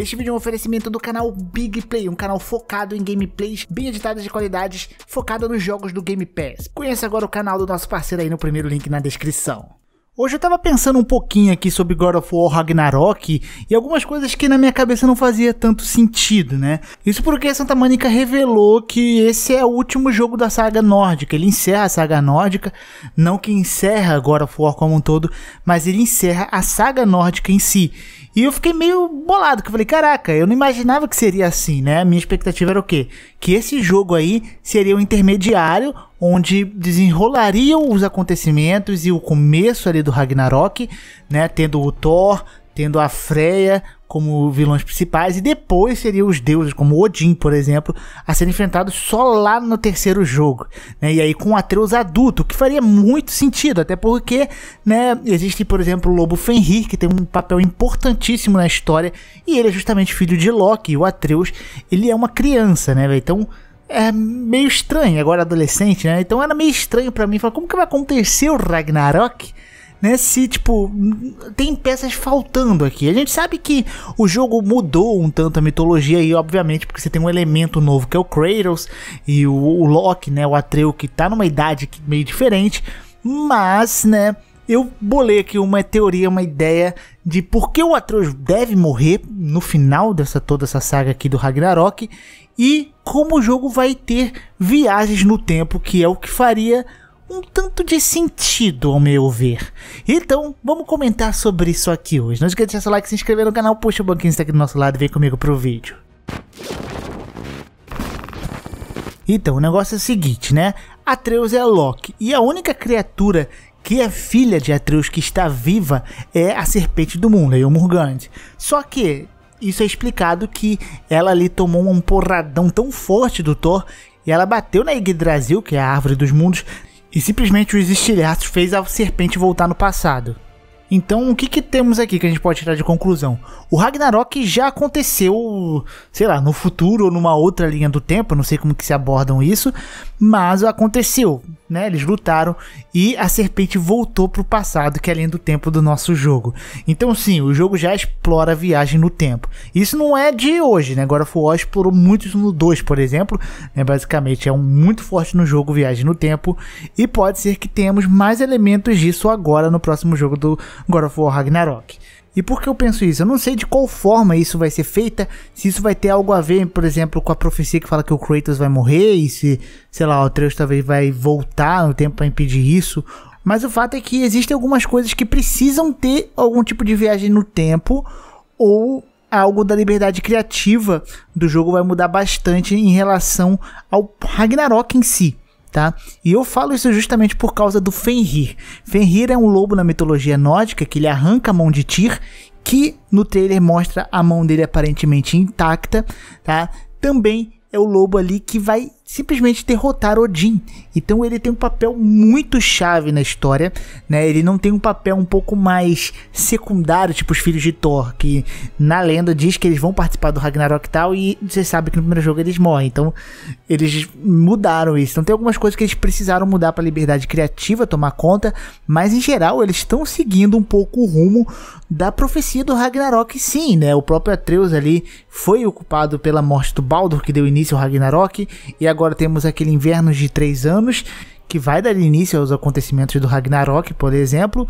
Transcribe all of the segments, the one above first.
Este vídeo é um oferecimento do canal Big Play, um canal focado em gameplays bem editadas de qualidades, focado nos jogos do Game Pass. Conheça agora o canal do nosso parceiro aí no primeiro link na descrição. Hoje eu tava pensando um pouquinho aqui sobre God of War Ragnarok e algumas coisas que na minha cabeça não fazia tanto sentido, né? Isso porque Santa Mônica revelou que esse é o último jogo da saga nórdica. Ele encerra a saga nórdica, não que encerra God of War como um todo, mas ele encerra a saga nórdica em si. E eu fiquei meio bolado, que eu falei, caraca, eu não imaginava que seria assim, né? A minha expectativa era o quê? Que esse jogo aí seria um intermediário onde desenrolariam os acontecimentos e o começo ali do Ragnarok, né? Tendo o Thor, tendo a Freya como vilões principais, e depois seriam os deuses, como Odin, por exemplo, a serem enfrentados só lá no terceiro jogo. Né? E aí com Atreus adulto, que faria muito sentido, até porque né, existe, por exemplo, o Lobo Fenrir, que tem um papel importantíssimo na história, e ele é justamente filho de Loki, e o Atreus, ele é uma criança, né? Então é meio estranho, agora adolescente, né? Então era meio estranho para mim, falar, como que vai acontecer o Ragnarok né? Se, tipo, tem peças faltando aqui. A gente sabe que o jogo mudou um tanto a mitologia e obviamente, porque você tem um elemento novo que é o Kratos e o, o Loki, né? O Atreu que tá numa idade meio diferente, mas, né? Eu bolei aqui uma teoria, uma ideia de por que o Atreus deve morrer no final dessa toda essa saga aqui do Ragnarok e como o jogo vai ter viagens no tempo, que é o que faria um tanto de sentido, ao meu ver. Então, vamos comentar sobre isso aqui hoje. Não esqueça de deixar seu like, se inscrever no canal, puxa o banquinho está aqui do nosso lado e vem comigo pro vídeo. Então, o negócio é o seguinte, né? Atreus é Loki, e a única criatura que é filha de Atreus que está viva é a Serpente do Mundo, o Murgand. Só que isso é explicado que ela ali tomou um porradão tão forte do Thor e ela bateu na Yggdrasil, que é a árvore dos mundos, e simplesmente os estilhaços fez a serpente voltar no passado. Então, o que, que temos aqui que a gente pode tirar de conclusão? O Ragnarok já aconteceu, sei lá, no futuro ou numa outra linha do tempo, não sei como que se abordam isso, mas aconteceu, né? Eles lutaram e a serpente voltou pro passado, que é a linha do tempo do nosso jogo. Então, sim, o jogo já explora a viagem no tempo. Isso não é de hoje, né? Agora of War explorou muito isso no 2, por exemplo, né? Basicamente é um muito forte no jogo viagem no tempo e pode ser que tenhamos mais elementos disso agora no próximo jogo do God of War Ragnarok. E por que eu penso isso? Eu não sei de qual forma isso vai ser feita, se isso vai ter algo a ver, por exemplo, com a profecia que fala que o Kratos vai morrer e se, sei lá, o Atreus talvez vai voltar no tempo para impedir isso. Mas o fato é que existem algumas coisas que precisam ter algum tipo de viagem no tempo ou algo da liberdade criativa do jogo vai mudar bastante em relação ao Ragnarok em si tá? E eu falo isso justamente por causa do Fenrir. Fenrir é um lobo na mitologia nórdica que ele arranca a mão de Tyr, que no trailer mostra a mão dele aparentemente intacta, tá? Também é o lobo ali que vai simplesmente derrotar Odin. Então ele tem um papel muito chave na história, né? Ele não tem um papel um pouco mais secundário, tipo os filhos de Thor, que na lenda diz que eles vão participar do Ragnarok e tal, e você sabe que no primeiro jogo eles morrem. Então eles mudaram isso. Então tem algumas coisas que eles precisaram mudar para a liberdade criativa tomar conta, mas em geral eles estão seguindo um pouco o rumo da profecia do Ragnarok, sim, né? O próprio Atreus ali foi ocupado pela morte do Baldur, que deu início ao Ragnarok, e agora agora temos aquele inverno de três anos, que vai dar início aos acontecimentos do Ragnarok, por exemplo.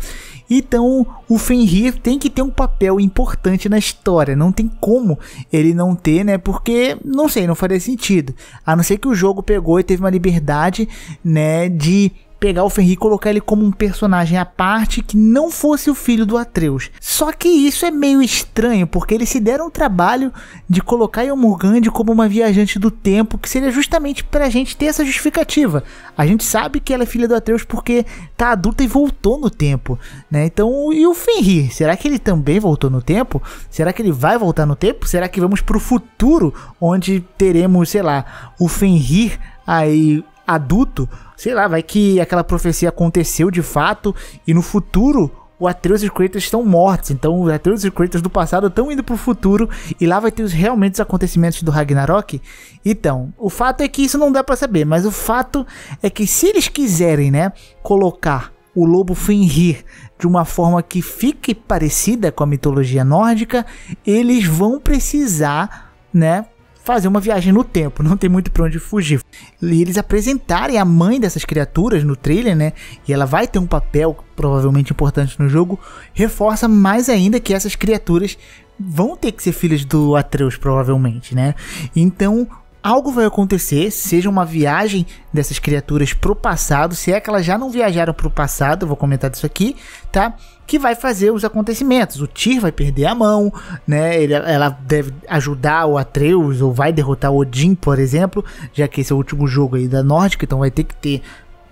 Então, o Fenrir tem que ter um papel importante na história, não tem como ele não ter, né? Porque não sei, não faria sentido. A não ser que o jogo pegou e teve uma liberdade, né, de pegar o Fenrir e colocar ele como um personagem à parte que não fosse o filho do Atreus. Só que isso é meio estranho, porque eles se deram o trabalho de colocar Yomurgand como uma viajante do tempo, que seria justamente pra gente ter essa justificativa. A gente sabe que ela é filha do Atreus porque tá adulta e voltou no tempo, né? Então, e o Fenrir? Será que ele também voltou no tempo? Será que ele vai voltar no tempo? Será que vamos pro futuro, onde teremos, sei lá, o Fenrir aí adulto, sei lá, vai que aquela profecia aconteceu de fato e no futuro o Atreus e os Kratos estão mortos. Então os Atreus e os Kratos do passado estão indo pro futuro e lá vai ter os realmente os acontecimentos do Ragnarok. Então, o fato é que isso não dá para saber, mas o fato é que se eles quiserem, né, colocar o lobo Fenrir de uma forma que fique parecida com a mitologia nórdica, eles vão precisar, né, fazer uma viagem no tempo, não tem muito para onde fugir. E eles apresentarem a mãe dessas criaturas no trailer, né? E ela vai ter um papel provavelmente importante no jogo, reforça mais ainda que essas criaturas vão ter que ser filhas do Atreus provavelmente, né? Então, algo vai acontecer, seja uma viagem dessas criaturas pro passado, se é que elas já não viajaram pro passado, vou comentar disso aqui, tá? que vai fazer os acontecimentos. O Tyr vai perder a mão, né? Ele, ela deve ajudar o Atreus ou vai derrotar Odin, por exemplo, já que esse é o último jogo aí da Nórdica, então vai ter que ter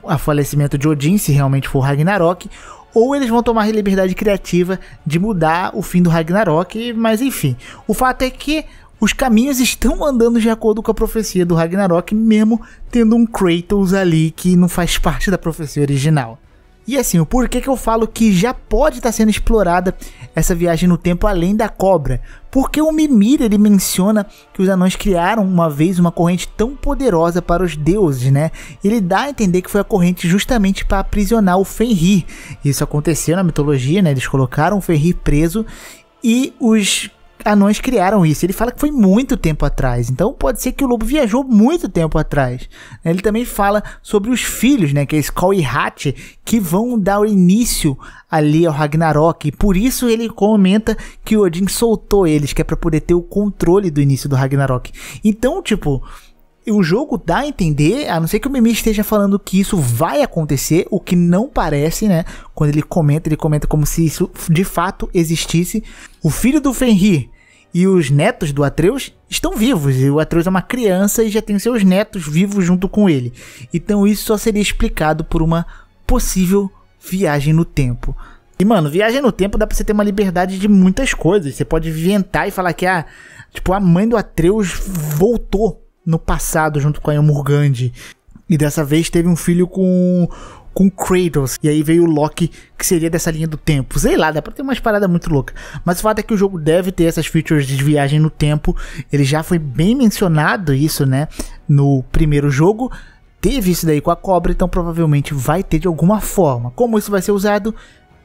o falecimento de Odin se realmente for Ragnarok. Ou eles vão tomar a liberdade criativa de mudar o fim do Ragnarok, mas enfim. O fato é que os caminhos estão andando de acordo com a profecia do Ragnarok, mesmo tendo um Kratos ali que não faz parte da profecia original. E assim, o porquê que eu falo que já pode estar tá sendo explorada essa viagem no tempo além da cobra? Porque o Mimir ele menciona que os anões criaram uma vez uma corrente tão poderosa para os deuses, né? Ele dá a entender que foi a corrente justamente para aprisionar o Fenrir. Isso aconteceu na mitologia, né? Eles colocaram o Fenrir preso e os anões criaram isso. Ele fala que foi muito tempo atrás. Então pode ser que o lobo viajou muito tempo atrás. Ele também fala sobre os filhos, né? Que é Skoll e Hat, que vão dar o início ali ao Ragnarok. E por isso ele comenta que Odin soltou eles, que é para poder ter o controle do início do Ragnarok. Então, tipo, o jogo dá a entender, a não ser que o Mimi esteja falando que isso vai acontecer, o que não parece, né? Quando ele comenta, ele comenta como se isso de fato existisse. O filho do Fenrir e os netos do Atreus estão vivos. E o Atreus é uma criança e já tem seus netos vivos junto com ele. Então isso só seria explicado por uma possível viagem no tempo. E, mano, viagem no tempo dá pra você ter uma liberdade de muitas coisas. Você pode inventar e falar que a, ah, tipo, a mãe do Atreus voltou no passado junto com a Yamurgandi. E dessa vez teve um filho com com Kratos. E aí veio o Loki, que seria dessa linha do tempo. Sei lá, dá pra ter umas paradas muito loucas. Mas o fato é que o jogo deve ter essas features de viagem no tempo. Ele já foi bem mencionado isso, né? No primeiro jogo. Teve isso daí com a cobra, então provavelmente vai ter de alguma forma. Como isso vai ser usado,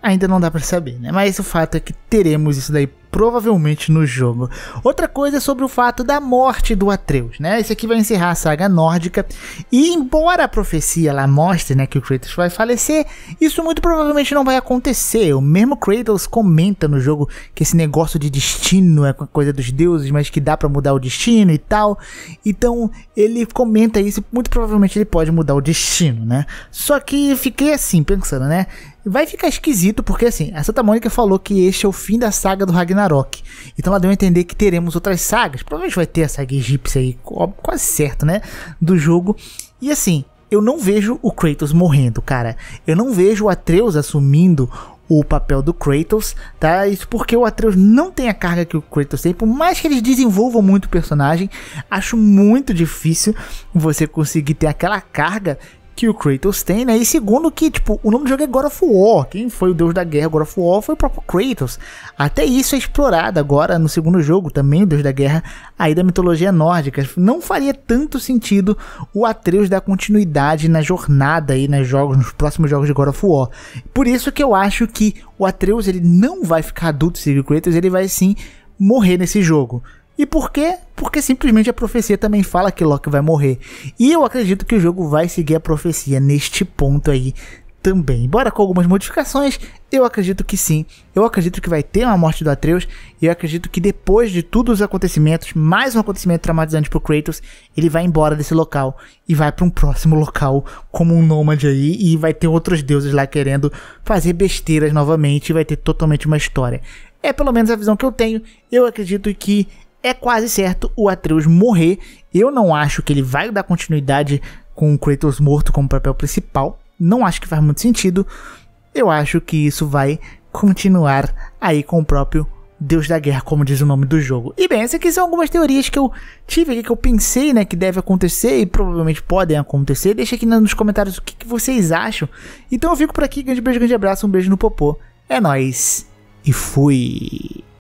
ainda não dá para saber, né? Mas o fato é que teremos isso daí provavelmente no jogo. Outra coisa é sobre o fato da morte do Atreus, né? Esse aqui vai encerrar a saga nórdica. E embora a profecia lá mostre, né, que o Kratos vai falecer, isso muito provavelmente não vai acontecer. O mesmo Kratos comenta no jogo que esse negócio de destino é coisa dos deuses, mas que dá para mudar o destino e tal. Então, ele comenta isso, muito provavelmente ele pode mudar o destino, né? Só que fiquei assim pensando, né? Vai ficar esquisito, porque assim, a Santa Mônica falou que este é o fim da saga do Ragnarok. Então ela deu a entender que teremos outras sagas. Provavelmente vai ter a saga egípcia aí, quase certo, né? Do jogo. E assim, eu não vejo o Kratos morrendo, cara. Eu não vejo o Atreus assumindo o papel do Kratos, tá? Isso porque o Atreus não tem a carga que o Kratos tem, por mais que eles desenvolvam muito o personagem, acho muito difícil você conseguir ter aquela carga que o Kratos tem, né? E segundo que, tipo, o nome do jogo é God of War. Quem foi o deus da guerra God of War foi o próprio Kratos. Até isso é explorado agora no segundo jogo, também o deus da guerra, aí da mitologia nórdica. Não faria tanto sentido o Atreus dar continuidade na jornada aí nos jogos, nos próximos jogos de God of War. Por isso que eu acho que o Atreus, ele não vai ficar adulto se o Kratos, ele vai sim morrer nesse jogo. E por quê? Porque simplesmente a profecia também fala que Loki vai morrer. E eu acredito que o jogo vai seguir a profecia neste ponto aí também. Embora com algumas modificações, eu acredito que sim. Eu acredito que vai ter uma morte do Atreus. E eu acredito que depois de todos os acontecimentos, mais um acontecimento traumatizante pro Kratos, ele vai embora desse local e vai para um próximo local como um nômade aí. E vai ter outros deuses lá querendo fazer besteiras novamente. E vai ter totalmente uma história. É pelo menos a visão que eu tenho. Eu acredito que é quase certo o Atreus morrer. Eu não acho que ele vai dar continuidade com o Kratos morto como papel principal. Não acho que faz muito sentido. Eu acho que isso vai continuar aí com o próprio Deus da Guerra, como diz o nome do jogo. E bem, essas aqui são algumas teorias que eu tive aqui, que eu pensei, né, que deve acontecer e provavelmente podem acontecer. Deixa aqui nos comentários o que, que vocês acham. Então eu fico por aqui, grande beijo, grande abraço, um beijo no popô. É nóis e fui!